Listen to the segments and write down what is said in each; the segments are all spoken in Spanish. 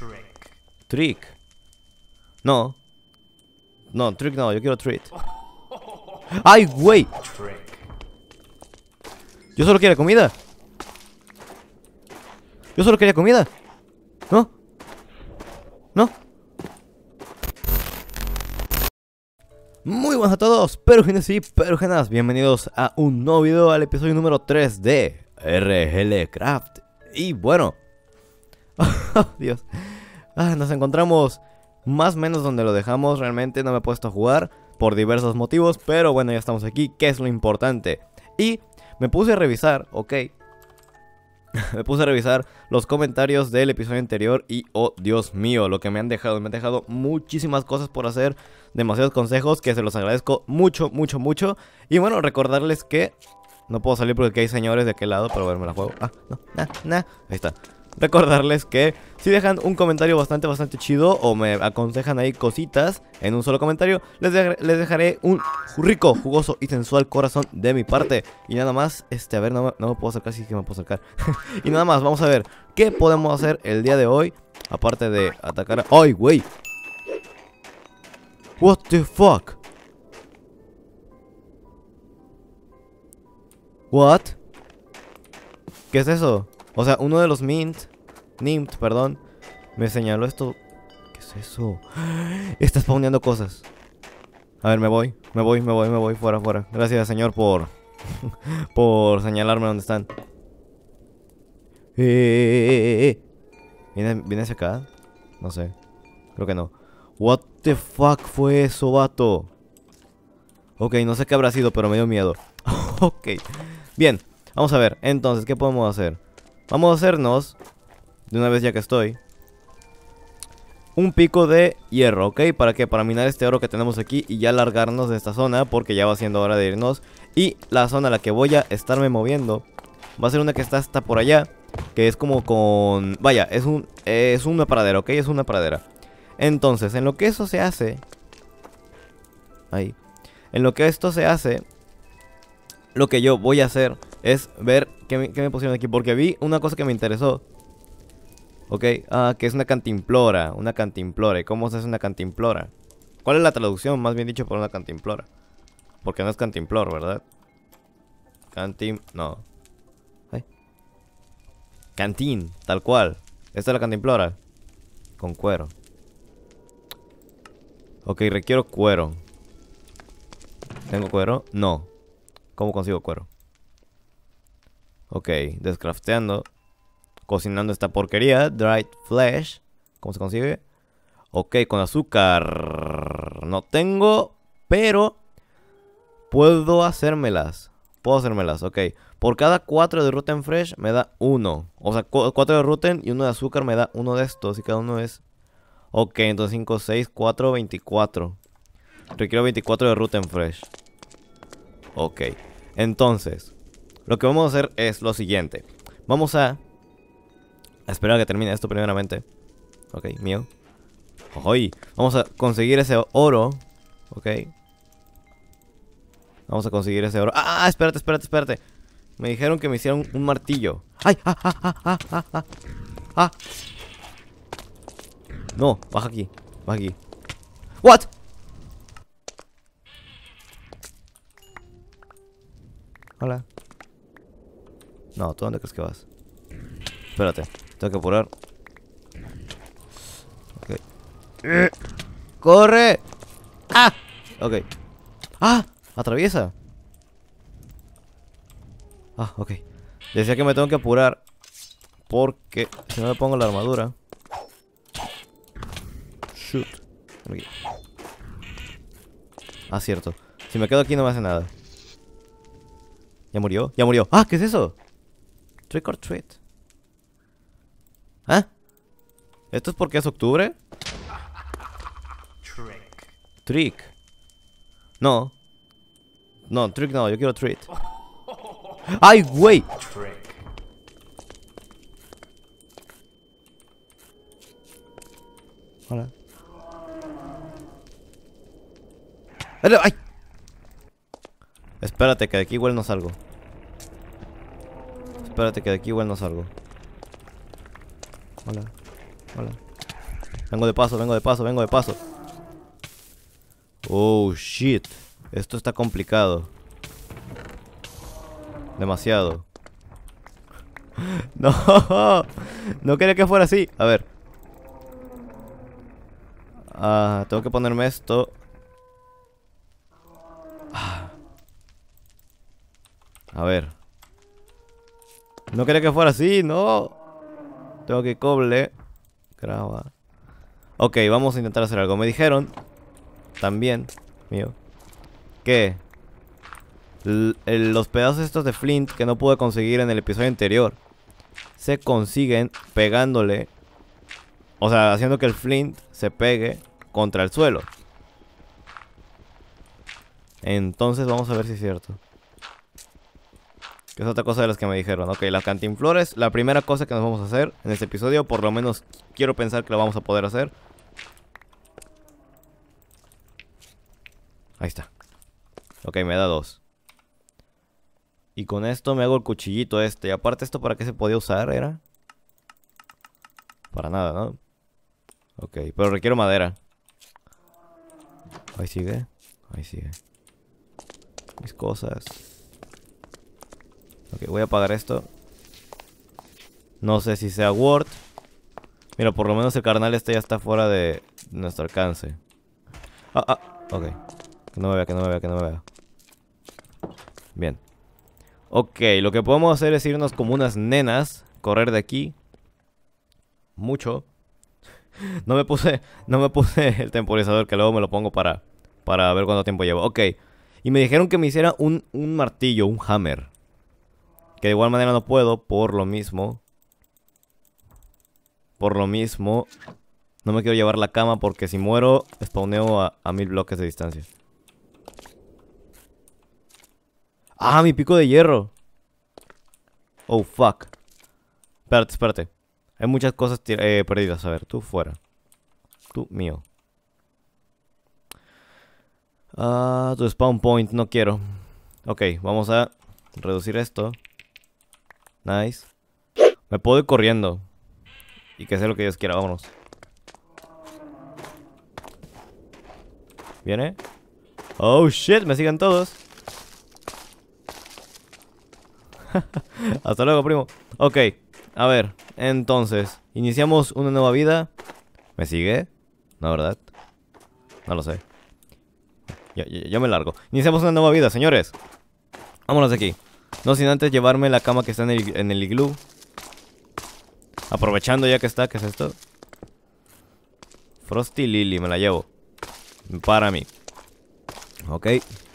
Trick. Trick. No. No, trick no, yo quiero treat. ¡Ay, güey! Yo solo quería comida. Yo solo quería comida. ¿No? ¿No? Muy buenas a todos, Perugines y perugenas, Bienvenidos a un nuevo video, al episodio número 3 de RGL Craft. Y bueno... Oh, Dios. Ah, nos encontramos más o menos donde lo dejamos. Realmente no me he puesto a jugar por diversos motivos. Pero bueno, ya estamos aquí. ¿Qué es lo importante? Y me puse a revisar, ok. me puse a revisar los comentarios del episodio anterior y oh Dios mío, lo que me han dejado. Me han dejado muchísimas cosas por hacer, demasiados consejos que se los agradezco mucho, mucho, mucho. Y bueno, recordarles que... No puedo salir porque hay señores de aquel lado, pero verme me la juego. Ah, no, nah, nah. Ahí está recordarles que si dejan un comentario bastante, bastante chido o me aconsejan ahí cositas en un solo comentario, les, dejaré un rico, jugoso y sensual corazón de mi parte. Y nada más, este, a ver, no, me, no puedo sacar, sí que me puedo sacar. y nada más, vamos a ver qué podemos hacer el día de hoy, aparte de atacar a... ¡Ay, güey! What the fuck? What? ¿Qué es eso? O sea, uno de los Mint, Nimt, perdón, me señaló esto. ¿Qué es eso? Está spawneando cosas. A ver, me voy, me voy, me voy, me voy, fuera, fuera. Gracias, señor, por. por señalarme dónde están. Eh, eh, eh, ¿Viene, ¿Viene hacia acá? No sé. Creo que no. What the fuck fue eso, vato? Ok, no sé qué habrá sido, pero me dio miedo. ok. Bien, vamos a ver. Entonces, ¿qué podemos hacer? Vamos a hacernos, de una vez ya que estoy, un pico de hierro, ¿ok? ¿Para que Para minar este oro que tenemos aquí y ya largarnos de esta zona porque ya va siendo hora de irnos. Y la zona a la que voy a estarme moviendo va a ser una que está hasta por allá, que es como con... Vaya, es, un, es una pradera, ¿ok? Es una pradera. Entonces, en lo que eso se hace... Ahí. En lo que esto se hace, lo que yo voy a hacer es ver qué me, pusieron aquí. Porque vi una cosa que me interesó. Ok, ah, que es una cantimplora. Una cantimplora. cómo se hace una cantimplora? ¿Cuál es la traducción, más bien dicho, por una cantimplora? Porque no es cantimplor, ¿verdad? Cantim... no. Ay Cantín, tal cual. Esta es la cantimplora. Con cuero. Ok, requiero cuero. ¿Tengo cuero? No. ¿Cómo consigo cuero? Ok, descrafteando. Cocinando esta porquería. Dried flesh. ¿Cómo se consigue? Ok, con azúcar. No tengo, pero puedo hacérmelas. Puedo hacérmelas, ok. Por cada 4 de Ruten Fresh me da uno O sea, 4 de Ruten y uno de azúcar me da uno de estos. Y cada uno es... Ok, entonces 5, 6, 4, 24. Requiero 24 de Ruten Fresh. Ok. Entonces, lo que vamos a hacer es lo siguiente. Vamos a... a esperar a que termine esto primeramente. Ok, mío. Vamos a conseguir ese oro. Ok. Vamos a conseguir ese oro. ¡Ah! Espérate, espérate, espérate. Me dijeron que me hicieron un martillo. ¡Ay! ¡Ah, ah, ah, ah, ah, ah! ah. No, baja aquí. Baja aquí. ¿What? Hola. No, ¿tú dónde crees que vas? Espérate, tengo que apurar. Ok. ¡Corre! ¡Ah! Ok. ¡Ah! ¡Atraviesa! Ah, ok. Decía que me tengo que apurar. Porque si no me pongo la armadura. Shoot. Ah, cierto. Si me quedo aquí no me hace nada. Ya murió, ya murió. ¡Ah! ¿Qué es eso? Trick or treat. ¿Eh? ¿Esto es porque es octubre? Trick. Trick. No. No, trick no, yo quiero treat. ¡Ay, güey! Hola. ¡Ay! Espérate, que de aquí igual no salgo. Espérate que de aquí igual no salgo. Hola. Hola. Vengo de paso, vengo de paso, vengo de paso. Oh, shit. Esto está complicado. Demasiado. No. No quería que fuera así. A ver. Ah, tengo que ponerme esto. Ah. A ver. No quería que fuera así, no. Tengo que coble. Graba. Ok, vamos a intentar hacer algo. Me dijeron. También. Mío. Que. Los pedazos estos de Flint que no pude conseguir en el episodio anterior. Se consiguen pegándole. O sea, haciendo que el Flint se pegue contra el suelo. Entonces vamos a ver si es cierto es otra cosa de las que me dijeron. Ok, la cantinflores. La primera cosa que nos vamos a hacer en este episodio. Por lo menos quiero pensar que lo vamos a poder hacer. Ahí está. Ok, me da dos. Y con esto me hago el cuchillito este. Y aparte, ¿esto para qué se podía usar? ¿Era? Para nada, ¿no? Ok, pero requiero madera. Ahí sigue. Ahí sigue. Mis cosas voy a apagar esto. No sé si sea Word. Mira, por lo menos el carnal este ya está fuera de nuestro alcance. Ah, ah, ok. Que no me vea, que no me vea, que no me vea. Bien. Ok, lo que podemos hacer es irnos como unas nenas. Correr de aquí. Mucho. No me puse, no me puse el temporizador, que luego me lo pongo para, para ver cuánto tiempo llevo. Ok. Y me dijeron que me hiciera un, un martillo, un hammer. Que de igual manera no puedo por lo mismo. Por lo mismo, no me quiero llevar la cama porque si muero, spawneo a, mil bloques de distancia. ¡Ah, mi pico de hierro! Oh, fuck. Espérate, espérate. Hay muchas cosas eh, perdidas. A ver, tú fuera. Tú mío. Ah, tu spawn point, no quiero. Ok, vamos a reducir esto. Nice. Me puedo ir corriendo. Y que sea lo que Dios quiera, vámonos. ¿Viene? Oh shit, me siguen todos. Hasta luego, primo. Ok, a ver, entonces, iniciamos una nueva vida. ¿Me sigue? No, ¿verdad? No lo sé. Yo, me largo. Iniciamos una nueva vida, señores. Vámonos de aquí. No sin antes llevarme la cama que está en el, igloo. iglú. Aprovechando ya que está, ¿qué es esto? Frosty Lily, me la llevo. Para mí. Ok,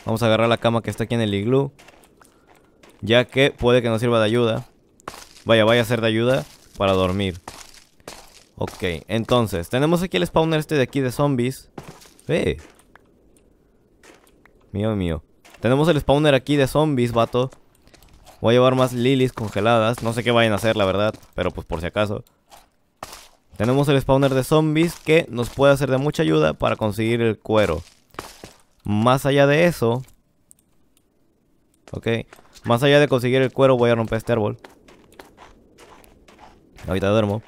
vamos a agarrar la cama que está aquí en el iglú. Ya que puede que nos sirva de ayuda. Vaya, vaya a ser de ayuda para dormir. Ok, entonces, tenemos aquí el spawner este de aquí de zombies. Eh Mío, mío. Tenemos el spawner aquí de zombies, vato. Voy a llevar más lilies congeladas. No sé qué vayan a hacer, la verdad. Pero pues por si acaso. Tenemos el spawner de zombies que nos puede hacer de mucha ayuda para conseguir el cuero. Más allá de eso... Ok. Más allá de conseguir el cuero voy a romper este árbol. Ahorita duermo.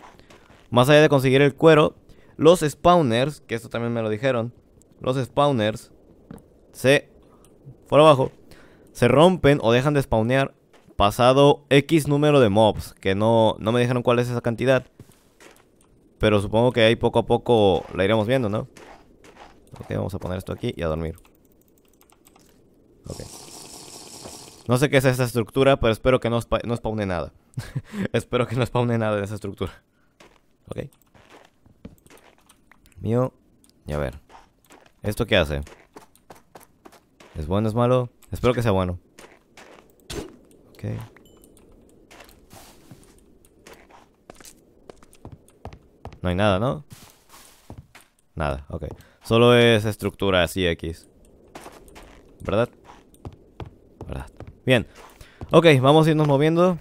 Más allá de conseguir el cuero, los spawners, que esto también me lo dijeron, los spawners se... Por abajo. Se rompen o dejan de spawnear pasado X número de mobs, que no, no me dijeron cuál es esa cantidad. Pero supongo que ahí poco a poco la iremos viendo, ¿no? Ok, vamos a poner esto aquí y a dormir. Ok. No sé qué es esta estructura, pero espero que no, spawne nada. espero que no spawne nada de esa estructura. Ok. Mío. Y a ver. ¿Esto qué hace? ¿Es bueno? ¿Es malo? Espero que sea bueno. No hay nada, ¿no? Nada, ok. Solo es estructura así X. ¿Verdad? ¿Verdad? Bien. Ok, vamos a irnos moviendo.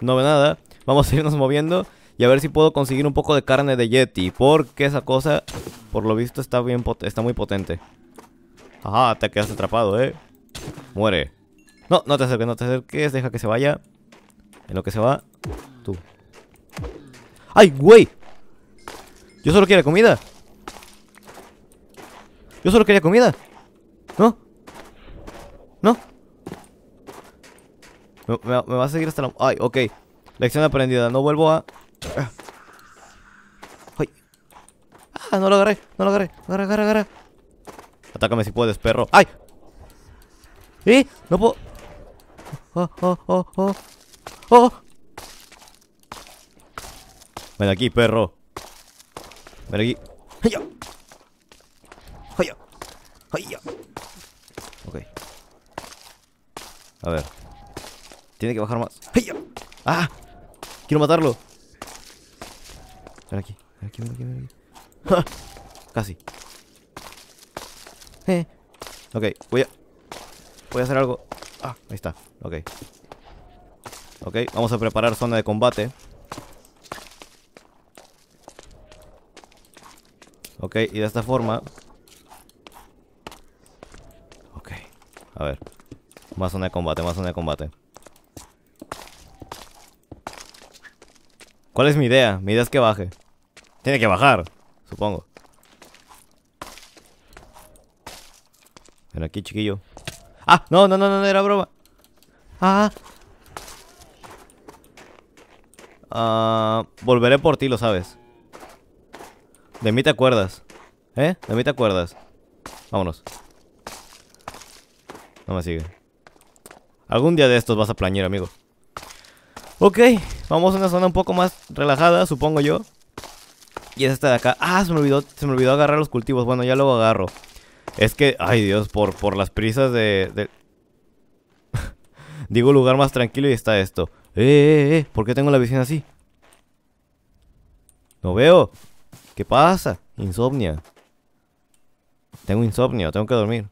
No ve nada. Vamos a irnos moviendo. Y a ver si puedo conseguir un poco de carne de Yeti. Porque esa cosa, por lo visto, está, bien está muy potente. Ajá, te quedas atrapado, ¿eh? Muere. No, no te acerques, no te acerques. Deja que se vaya. En lo que se va. Tú. ¡Ay, güey! Yo solo quería comida. Yo solo quería comida. ¿No? ¿No? Me, va a seguir hasta la... ¡Ay, ok! Lección aprendida. No vuelvo a... ¡Ah! ¡Ay! ¡Ah, no lo agarré! ¡No lo agarré! ¡Agarra, agarra, agarra! Atácame si puedes, perro. ¡Ay! ¿Eh? No puedo oh, oh, oh, oh. ¡Oh! Ven aquí, perro. Ven aquí. ¡Ay, ¡Ay, ¡Ay, Ok. A ver. Tiene que bajar más. ¡Ay, ¡Ah! Quiero matarlo. Ven aquí. Ven aquí, ven aquí, ven aquí. Ah, casi. Eh. Ok, voy a... Voy a hacer algo. Ah, ahí está, ok Ok, vamos a preparar zona de combate Ok, y de esta forma Ok, a ver Más zona de combate, más zona de combate ¿Cuál es mi idea? Mi idea es que baje Tiene que bajar, supongo Ven aquí, chiquillo Ah, no, no, no, no, era broma. Ah. ah volveré por ti, lo sabes. De mí te acuerdas. ¿Eh? De mí te acuerdas. Vámonos. No me sigue. Algún día de estos vas a plañir, amigo. Ok, vamos a una zona un poco más relajada, supongo yo. Y es esta de acá. Ah, se me olvidó, se me olvidó agarrar los cultivos. Bueno, ya luego agarro. Es que, ay Dios, por, por las prisas de... Digo lugar más tranquilo y está esto. Eh, eh, eh, eh ¿por qué tengo la visión así? No veo. ¿Qué pasa? Insomnia. Tengo insomnio, tengo que dormir.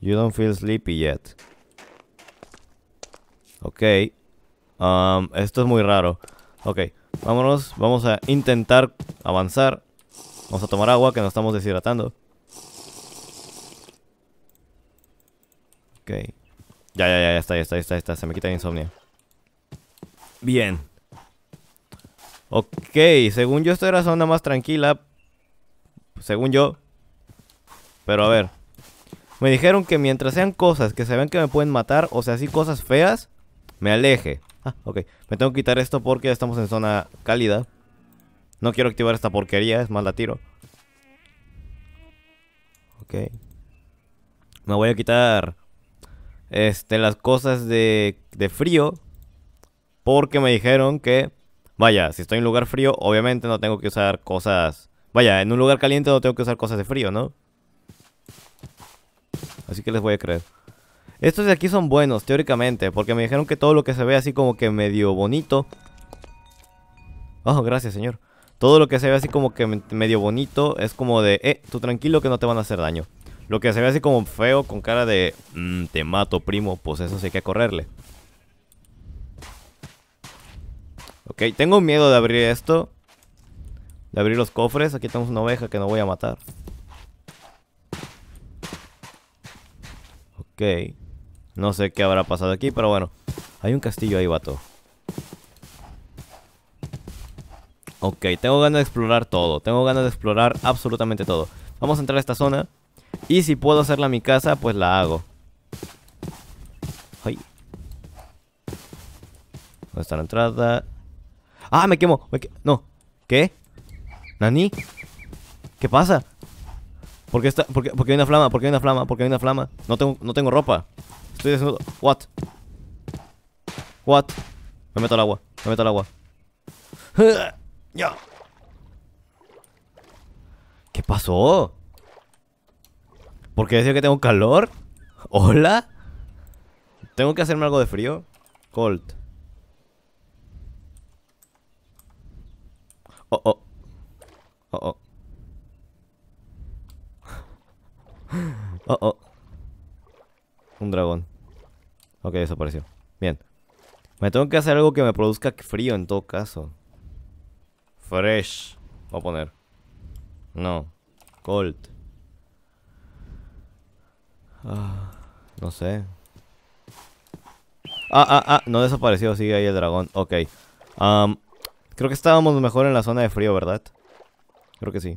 You don't feel sleepy yet. Ok. Um, esto es muy raro. Ok, vámonos. Vamos a intentar avanzar. Vamos a tomar agua que nos estamos deshidratando. Ok. Ya, ya, ya, ya está, ya está, ya está, ya está. Se me quita el insomnio. Bien. Ok, según yo esta era zona más tranquila. Según yo. Pero a ver. Me dijeron que mientras sean cosas que se ven que me pueden matar, o sea, así cosas feas, me aleje. Ah, ok. Me tengo que quitar esto porque ya estamos en zona cálida. No quiero activar esta porquería, es más la tiro. Ok. Me voy a quitar este, las cosas de, de frío. Porque me dijeron que, vaya, si estoy en un lugar frío, obviamente no tengo que usar cosas... Vaya, en un lugar caliente no tengo que usar cosas de frío, ¿no? Así que les voy a creer. Estos de aquí son buenos, teóricamente, porque me dijeron que todo lo que se ve así como que medio bonito... Oh, gracias, señor. Todo lo que se ve así como que medio bonito es como de, eh, tú tranquilo que no te van a hacer daño. Lo que se ve así como feo con cara de, mmm, te mato primo, pues eso sí hay que correrle. Ok, tengo miedo de abrir esto. De abrir los cofres. Aquí tenemos una oveja que no voy a matar. Ok. No sé qué habrá pasado aquí, pero bueno. Hay un castillo ahí, vato. Ok, tengo ganas de explorar todo. Tengo ganas de explorar absolutamente todo. Vamos a entrar a esta zona. Y si puedo hacerla mi casa, pues la hago. Ay. ¿Dónde está la entrada? ¡Ah, me quemo! No. ¿Qué? ¿Nani? ¿Qué pasa? ¿Por qué, está... porque hay una flama? ¿Por qué hay una flama? ¿Por qué hay una flama? No tengo, no tengo ropa. Estoy desnudo. What? What? Me meto al agua. Me meto al agua. ¡Ya! ¿Qué pasó? ¿Por qué decía que tengo calor? ¿Hola? ¿Tengo que hacerme algo de frío? Cold. Oh, oh. Oh, oh. Oh, oh. Un dragón. Ok, desapareció. Bien. Me tengo que hacer algo que me produzca frío en todo caso. Fresh. Voy a poner. No. Cold. Ah, no sé. Ah, ah, ah. No desapareció. Sigue ahí el dragón. Ok. creo que estábamos mejor en la zona de frío, ¿verdad? Creo que sí.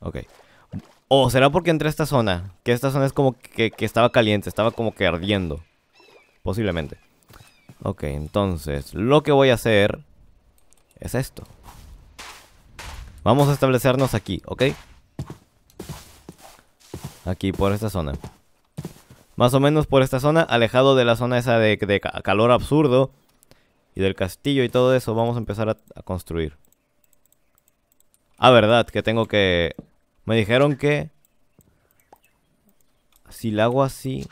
Ok. ¿O será porque entré a esta zona? Que esta zona es como que, que estaba caliente, estaba como que ardiendo. Posiblemente. Ok, entonces lo que voy a hacer es esto. Vamos a establecernos aquí, ¿ok? Aquí, por esta zona. Más o menos por esta zona, alejado de la zona esa de, calor absurdo. Y del castillo y todo eso, vamos a empezar a, a construir. Ah, verdad, que tengo que... Me dijeron que... Si la hago así...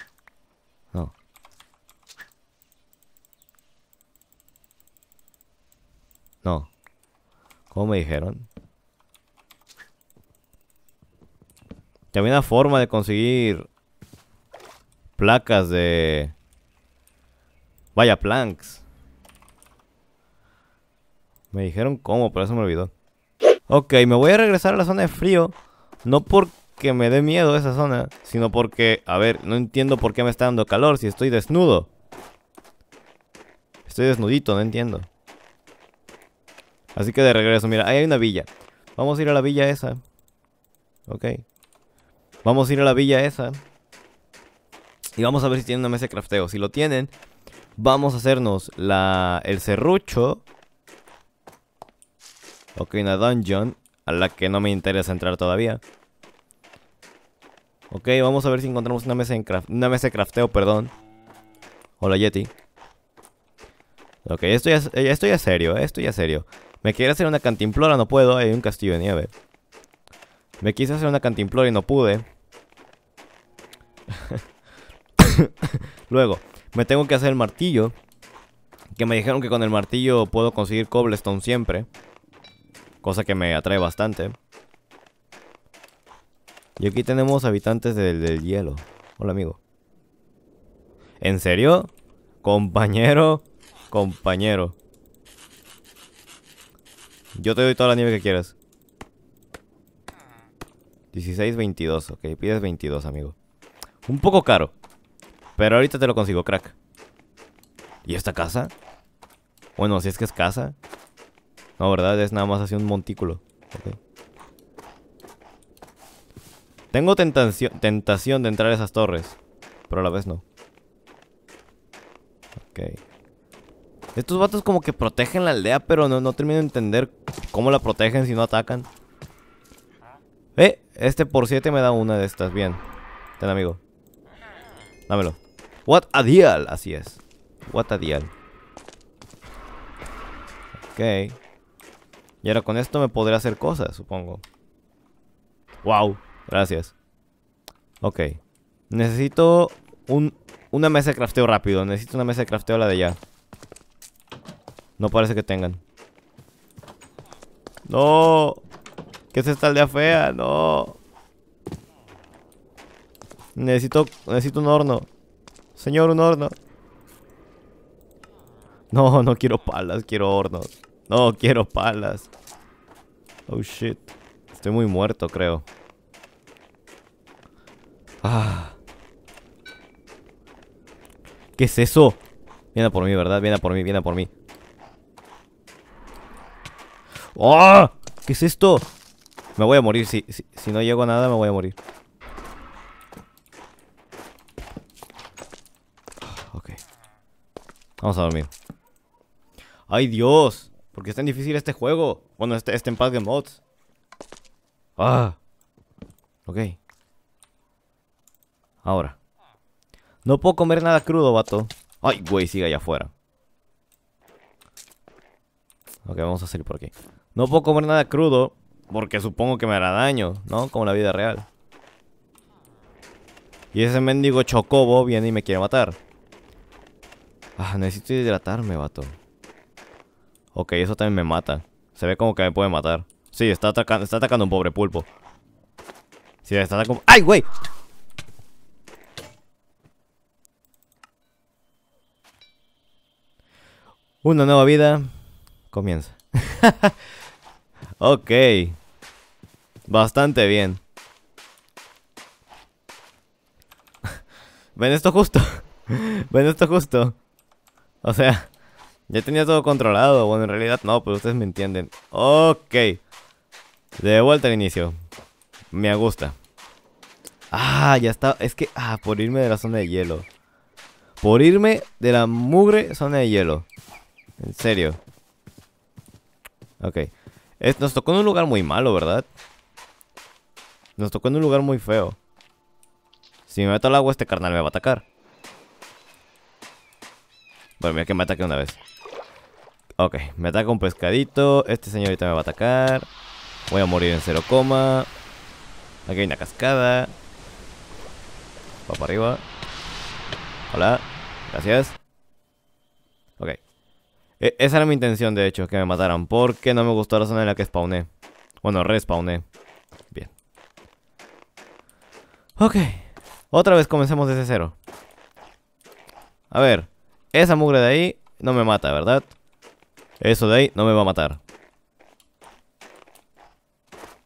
¿Cómo me dijeron. También había una forma de conseguir placas de... Vaya, planks. Me dijeron cómo, pero eso me olvidó. Ok, me voy a regresar a la zona de frío. No porque me dé miedo esa zona, sino porque, a ver, no entiendo por qué me está dando calor si estoy desnudo. Estoy desnudito, no entiendo. Así que de regreso, mira, ahí hay una villa. Vamos a ir a la villa esa. Ok. Vamos a ir a la villa esa. Y vamos a ver si tienen una mesa de crafteo. Si lo tienen, vamos a hacernos la, el serrucho. Ok, una dungeon a la que no me interesa entrar todavía. Ok, vamos a ver si encontramos una mesa, en una mesa de crafteo, perdón. Hola, Yeti. Ok, esto ya, eh, esto ya serio, esto ya serio. Me quería hacer una cantimplora, no puedo. Hay un castillo de nieve. Me quise hacer una cantimplora y no pude. Luego, me tengo que hacer el martillo. Que me dijeron que con el martillo puedo conseguir cobblestone siempre. Cosa que me atrae bastante. Y aquí tenemos habitantes del, del hielo. Hola, amigo. ¿En serio? Compañero, compañero. Yo te doy toda la nieve que quieras. 16, 22. Ok, pides 22, amigo. Un poco caro. Pero ahorita te lo consigo, crack. ¿Y esta casa? Bueno, si es que es casa. No, ¿verdad? Es nada más así un montículo. Okay. Tengo tentación, tentación de entrar a esas torres. Pero a la vez no. Ok. Estos vatos como que protegen la aldea, pero no, termino de entender cómo la protegen si no atacan. Eh, este por 7 me da una de estas, bien. Ten amigo. Dámelo. What a deal, así es. What a deal. Ok. Y ahora con esto me podré hacer cosas, supongo. Wow, gracias. Ok. Necesito un, una mesa de crafteo rápido. Necesito una mesa de crafteo la de allá. No parece que tengan. No. ¿Qué es esta aldea fea? No. Necesito, necesito un horno. Señor, un horno. No, no quiero palas, quiero hornos. No, quiero palas. Oh, shit. Estoy muy muerto, creo. Ah. ¿Qué es eso? Viene por mí, ¿verdad? Viene por mí, viene por mí. ¡Ah! ¿Qué es esto? Me voy a morir, si, no llego a nada me voy a morir ah, Ok Vamos a dormir ¡Ay, Dios! ¿Por qué es tan difícil este juego? Bueno, este, en este Paz Mods ¡Ah! Ok Ahora No puedo comer nada crudo, vato ¡Ay, güey! Sigue allá afuera Ok, vamos a salir por aquí no puedo comer nada crudo porque supongo que me hará daño, ¿no? Como la vida real. Y ese mendigo chocobo viene y me quiere matar. Ah, necesito hidratarme, vato. Ok, eso también me mata. Se ve como que me puede matar. Sí, está atacando, está atacando un pobre pulpo. Sí, está atacando... ¡Ay, güey! Una nueva vida comienza. Ok. Bastante bien. Ven esto justo. Ven esto justo. O sea, ya tenía todo controlado. Bueno, en realidad no, pero ustedes me entienden. Ok. De vuelta al inicio. Me gusta. Ah, ya está. Es que, ah, por irme de la zona de hielo. Por irme de la mugre zona de hielo. En serio. Ok nos tocó en un lugar muy malo, ¿verdad? Nos tocó en un lugar muy feo. Si me meto al agua, este carnal me va a atacar. Bueno, mira que me ataque una vez. Ok, me ataca un pescadito. Este señorita me va a atacar. Voy a morir en cero coma. Aquí hay una cascada. Va para arriba. Hola. Gracias. E, esa era mi intención, de hecho, que me mataran. Porque no me gustó la zona en la que spawné. Bueno, respawné. Bien. Ok. Otra vez comencemos desde cero. A ver. Esa mugre de ahí no me mata, ¿verdad? Eso de ahí no me va a matar.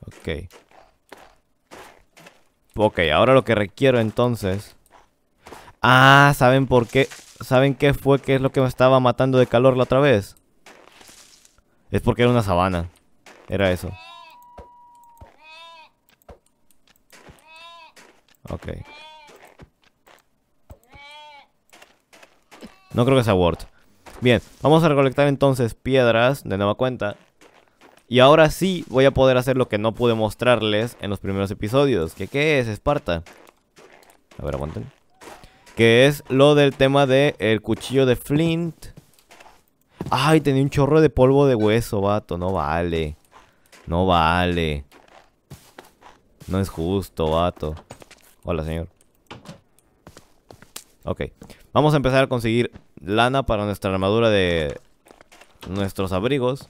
Ok. Ok, ahora lo que requiero entonces... Ah, ¿saben por qué? ¿Saben qué fue que es lo que me estaba matando de calor la otra vez? Es porque era una sabana. Era eso. Ok. No creo que sea Word. Bien, vamos a recolectar entonces piedras de nueva cuenta. Y ahora sí voy a poder hacer lo que no pude mostrarles en los primeros episodios. Que qué es Esparta? A ver, aguanten. Que es lo del tema del el cuchillo de Flint. Ay, tenía un chorro de polvo de hueso, vato. No vale. No vale. No es justo, vato. Hola, señor. Ok. Vamos a empezar a conseguir lana para nuestra armadura de nuestros abrigos.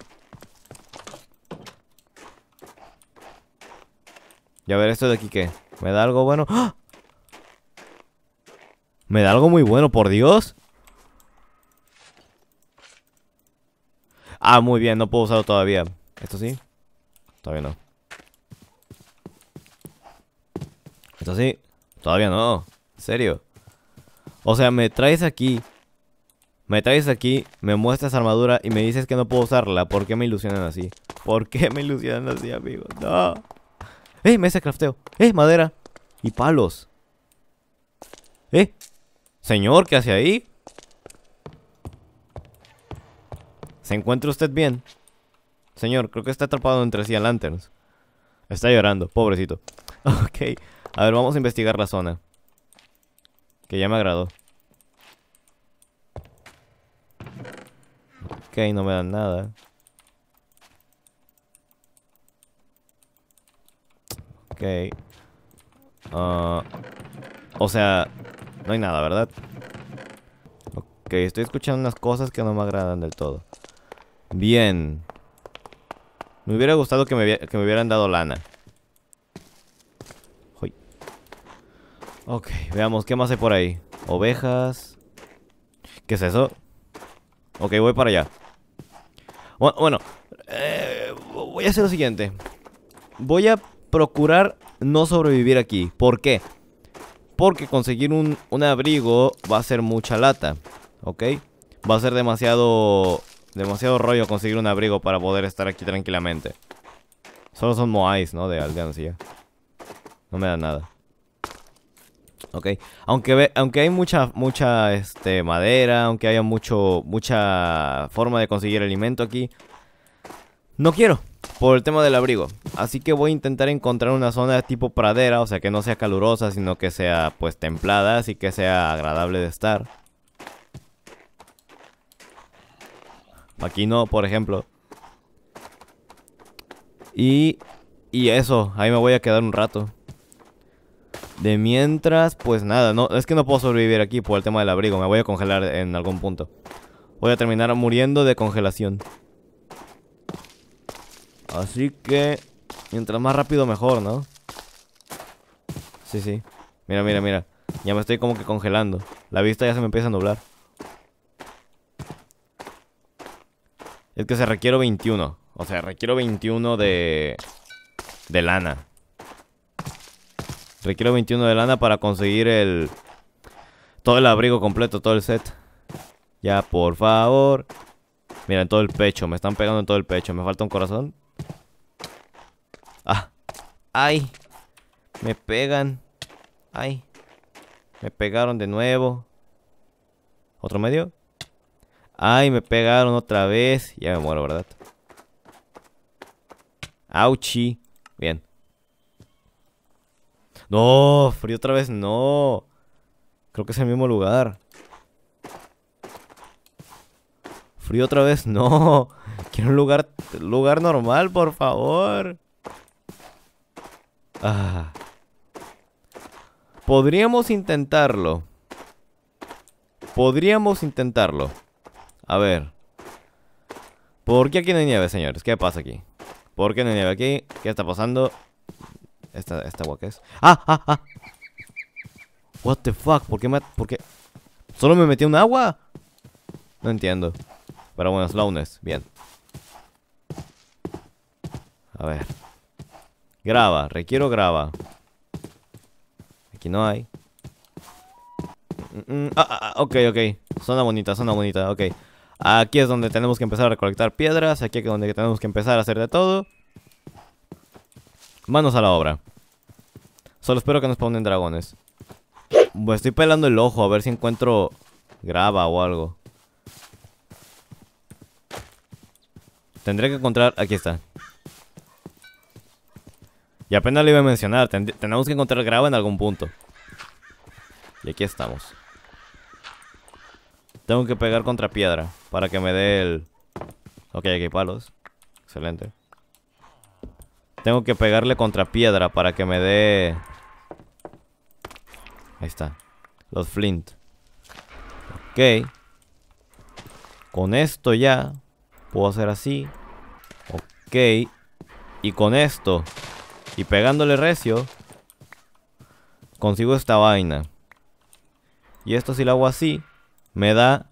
Y a ver, esto de aquí, ¿qué? ¿Me da algo bueno? ¡Ah! Me da algo muy bueno, por Dios. Ah, muy bien, no puedo usarlo todavía. ¿Esto sí? Todavía no. ¿Esto sí? Todavía no. ¿En serio? O sea, me traes aquí. Me traes aquí, me muestras armadura y me dices que no puedo usarla. ¿Por qué me ilusionan así? ¿Por qué me ilusionan así, amigo? No. ¡Eh! Mesa de crafteo. ¡Eh! Madera. Y palos. Señor, ¿qué hace ahí? ¿Se encuentra usted bien? Señor, creo que está atrapado entre sí lanterns. Está llorando, pobrecito. Ok, a ver, vamos a investigar la zona. Que ya me agradó. Ok, no me dan nada. Ok. Ah, o sea, no hay nada, ¿verdad? Ok, estoy escuchando unas cosas que no me agradan del todo. Bien. Me hubiera gustado que me, hubieran dado lana. Ok, veamos, ¿qué más hay por ahí? Ovejas. ¿Qué es eso? Ok, voy para allá. Bueno, eh, voy a hacer lo siguiente. Voy a procurar no sobrevivir aquí. ¿Por qué? Porque conseguir un, abrigo va a ser mucha lata, ¿ok? Va a ser demasiado, demasiado rollo conseguir un abrigo para poder estar aquí tranquilamente. Solo son moais, ¿no? De aldeancia. No me da nada. Ok. Aunque, ve, aunque hay mucha, mucha este, madera, aunque haya mucho, mucha forma de conseguir alimento aquí. No quiero por el tema del abrigo. Así que voy a intentar encontrar una zona tipo pradera, o sea que no sea calurosa, sino que sea pues templada, así que sea agradable de estar. Aquí no, por ejemplo. Y, y eso, ahí me voy a quedar un rato. De mientras, pues nada, no, es que no puedo sobrevivir aquí por el tema del abrigo, me voy a congelar en algún punto. Voy a terminar muriendo de congelación. Así que... Mientras más rápido mejor, ¿no? Sí, sí Mira, mira, mira Ya me estoy como que congelando La vista ya se me empieza a nublar Es que se requiero 21 O sea, requiero 21 de... De lana Requiero 21 de lana para conseguir el... Todo el abrigo completo, todo el set Ya, por favor Mira, en todo el pecho Me están pegando en todo el pecho Me falta un corazón Ay, me pegan. Ay, me pegaron de nuevo. ¿Otro medio? Ay, me pegaron otra vez. Ya me muero, ¿verdad? Auchi. Bien. No, frío otra vez no. Creo que es el mismo lugar. Frío otra vez no. Quiero un lugar, lugar normal, por favor. Podríamos intentarlo. Podríamos intentarlo. A ver. ¿Por qué aquí no hay nieve, señores? ¿Qué pasa aquí? ¿Por qué no hay nieve aquí? ¿Qué está pasando? Esta, esta agua que es. ¡Ah, ah, ah! What the fuck? ¿Por qué me... ¿Por qué? ¿Solo me metí un agua? No entiendo. Pero bueno, Slowness. Bien. A ver. Graba, requiero graba. Aquí no hay. Mm, mm, ah, ah, ah, ok, ok. Zona bonita, zona bonita, ok. Aquí es donde tenemos que empezar a recolectar piedras. Aquí es donde tenemos que empezar a hacer de todo. Manos a la obra. Solo espero que nos pongan dragones. Pues estoy pelando el ojo a ver si encuentro grava o algo. Tendré que encontrar... Aquí está. Y apenas lo iba a mencionar, tenemos que encontrar grava en algún punto. Y aquí estamos. Tengo que pegar contra piedra para que me dé el... Ok, aquí hay palos. Excelente. Tengo que pegarle contra piedra para que me dé... Ahí está. Los flint. Ok. Con esto ya. Puedo hacer así. Ok. Y con esto y pegándole recio, consigo esta vaina. Y esto si lo hago así, me da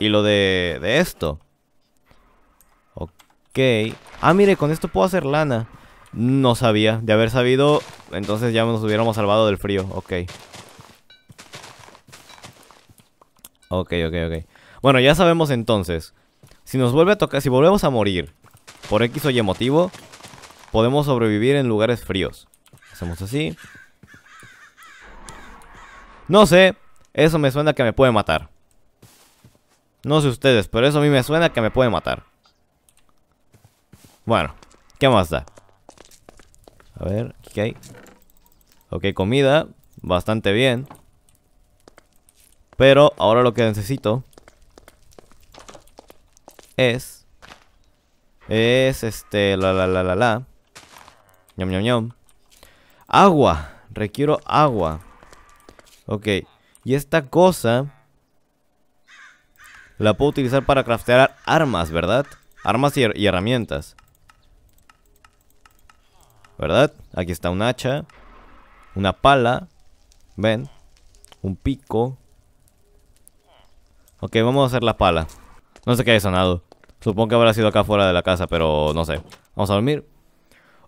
hilo de, de esto. Ok. Ah, mire, con esto puedo hacer lana. No sabía. De haber sabido, entonces ya nos hubiéramos salvado del frío. Ok. Ok, ok, ok. Bueno, ya sabemos entonces. Si nos vuelve a tocar, si volvemos a morir por X o Y motivo, podemos sobrevivir en lugares fríos. Hacemos así. No sé, eso me suena que me puede matar. No sé ustedes, pero eso a mí me suena que me puede matar. Bueno, ¿qué más da? A ver, ¿qué hay? Ok, comida. Bastante bien. Pero ahora lo que necesito es... Es este... La la la la la. Agua. Requiero agua. Ok. Y esta cosa... La puedo utilizar para craftear armas, ¿verdad? Armas y, herramientas. ¿Verdad? Aquí está un hacha. Una pala. Ven. Un pico. Ok, vamos a hacer la pala. No sé qué haya sonado. Supongo que habrá sido acá fuera de la casa, pero no sé. Vamos a dormir.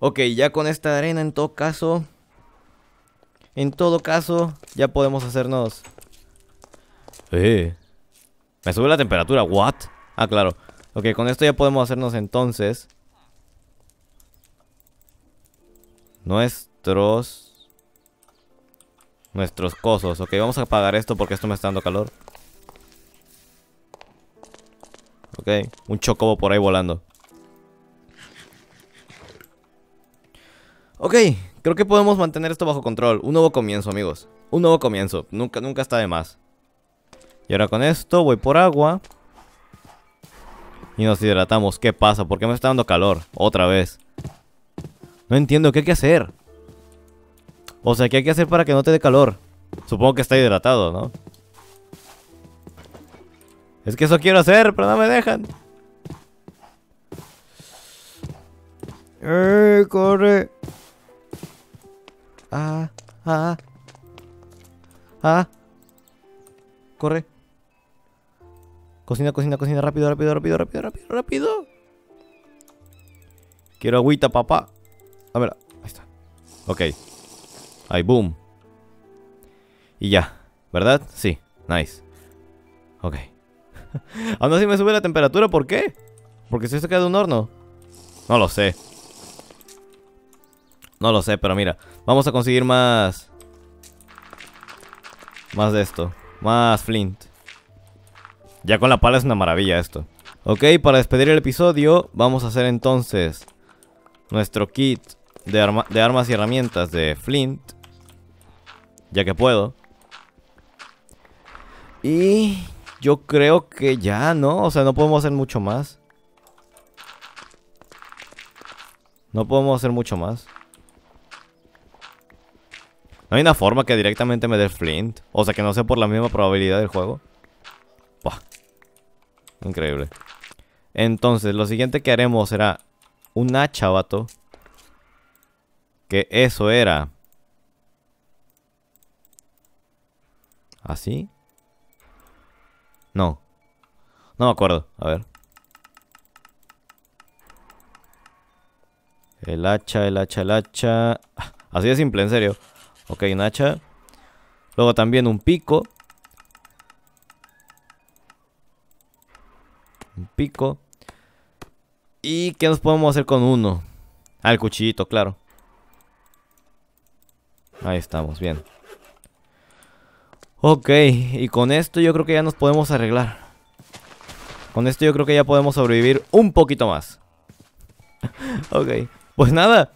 Ok, ya con esta arena en todo caso... En todo caso, ya podemos hacernos... Eh... Me sube la temperatura, ¿what? Ah, claro. Ok, con esto ya podemos hacernos entonces... Nuestros... Nuestros cosos. Ok, vamos a apagar esto porque esto me está dando calor. Ok, un chocobo por ahí volando. Ok, creo que podemos mantener esto bajo control. Un nuevo comienzo, amigos. Un nuevo comienzo. Nunca, nunca está de más. Y ahora con esto voy por agua. Y nos hidratamos. ¿Qué pasa? ¿Por qué me está dando calor? Otra vez. No entiendo. ¿Qué hay que hacer? O sea, ¿qué hay que hacer para que no te dé calor? Supongo que está hidratado, ¿no? Es que eso quiero hacer, pero no me dejan. ¡Eh, corre! Ah, ah. Ah. Corre. Cocina, cocina, cocina. Rápido, rápido, rápido, rápido, rápido, rápido. Quiero agüita, papá. A ver, ahí está. Ok. Ahí, boom. Y ya. ¿Verdad? Sí. Nice. Ok. Aún así me sube la temperatura, ¿por qué? Porque se saca de un horno. No lo sé. No lo sé, pero mira. Vamos a conseguir más... Más de esto. Más flint. Ya con la pala es una maravilla esto. Ok, para despedir el episodio, vamos a hacer entonces nuestro kit de, de armas y herramientas de flint. Ya que puedo. Y yo creo que ya, ¿no? O sea, no podemos hacer mucho más. No podemos hacer mucho más. ¿No hay una forma que directamente me dé Flint? O sea, que no sea por la misma probabilidad del juego. Increíble. Entonces, lo siguiente que haremos será un hacha, vato. Que eso era. ¿Así? No. No me acuerdo. A ver. El hacha, el hacha, el hacha. Ah, así de simple, en serio. Ok, un hacha. Luego también un pico. Un pico. ¿Y qué nos podemos hacer con uno? Al ah, cuchillito, claro. Ahí estamos, bien. Ok, y con esto yo creo que ya nos podemos arreglar. Con esto yo creo que ya podemos sobrevivir un poquito más. ok, pues nada,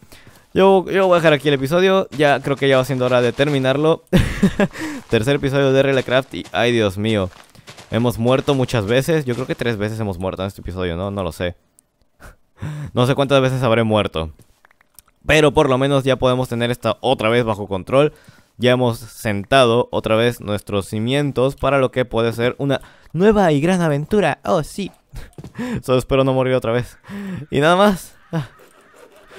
yo, voy a dejar aquí el episodio. Ya creo que ya va siendo hora de terminarlo. Tercer episodio de Relacraft y ay Dios mío. Hemos muerto muchas veces. Yo creo que tres veces hemos muerto en este episodio, ¿no? No lo sé. no sé cuántas veces habré muerto. Pero por lo menos ya podemos tener esta otra vez bajo control. Ya hemos sentado otra vez nuestros cimientos para lo que puede ser una nueva y gran aventura. Oh, sí. Solo espero no morir otra vez. Y nada más.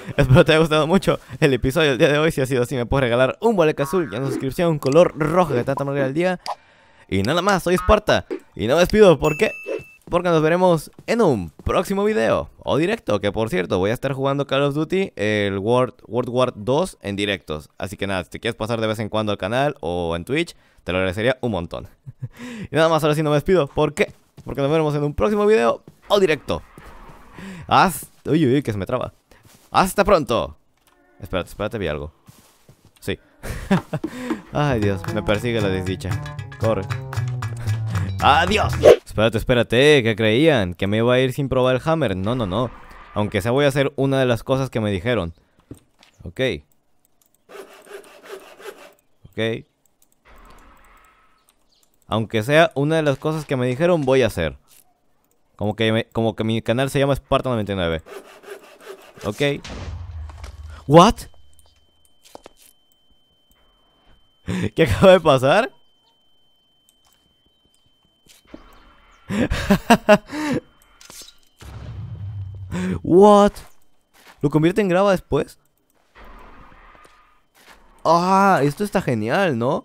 Espero te haya gustado mucho el episodio del día de hoy. Si ha sido así, me puedes regalar un boleto azul y una suscripción un color rojo que tanta manera del día. Y nada más, soy Esparta. Y no me despido, ¿por qué? Porque nos veremos en un próximo video o directo. Que por cierto, voy a estar jugando Call of Duty, el World, World War 2 en directos. Así que nada, si te quieres pasar de vez en cuando al canal o en Twitch, te lo agradecería un montón. y nada más, ahora sí no me despido. ¿Por qué? Porque nos veremos en un próximo video o directo. Hasta... Uy, uy, que se me traba. ¡Hasta pronto! Espérate, espérate, vi algo. Sí. Ay, Dios, me persigue la desdicha. Corre. ¡Adiós! Espérate, espérate, ¿qué creían? ¿Que me iba a ir sin probar el hammer? No, no, no. Aunque sea voy a hacer una de las cosas que me dijeron. Ok. Ok. Aunque sea una de las cosas que me dijeron, voy a hacer. Como que, como que mi canal se llama sparta 99. Ok. ¿What? ¿Qué acaba de pasar? What? ¿Lo convierte en grava después? Ah, esto está genial, ¿no?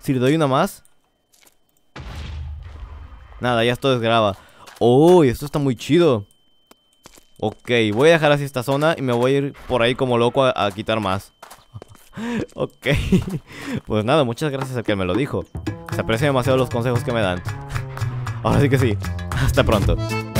Si le doy una más Nada, ya esto es grava Oh, esto está muy chido Ok, voy a dejar así esta zona y me voy a ir por ahí como loco a, quitar más. ok, pues nada, muchas gracias a quien me lo dijo. Se aprecian demasiado los consejos que me dan. Ahora sí que sí, hasta pronto.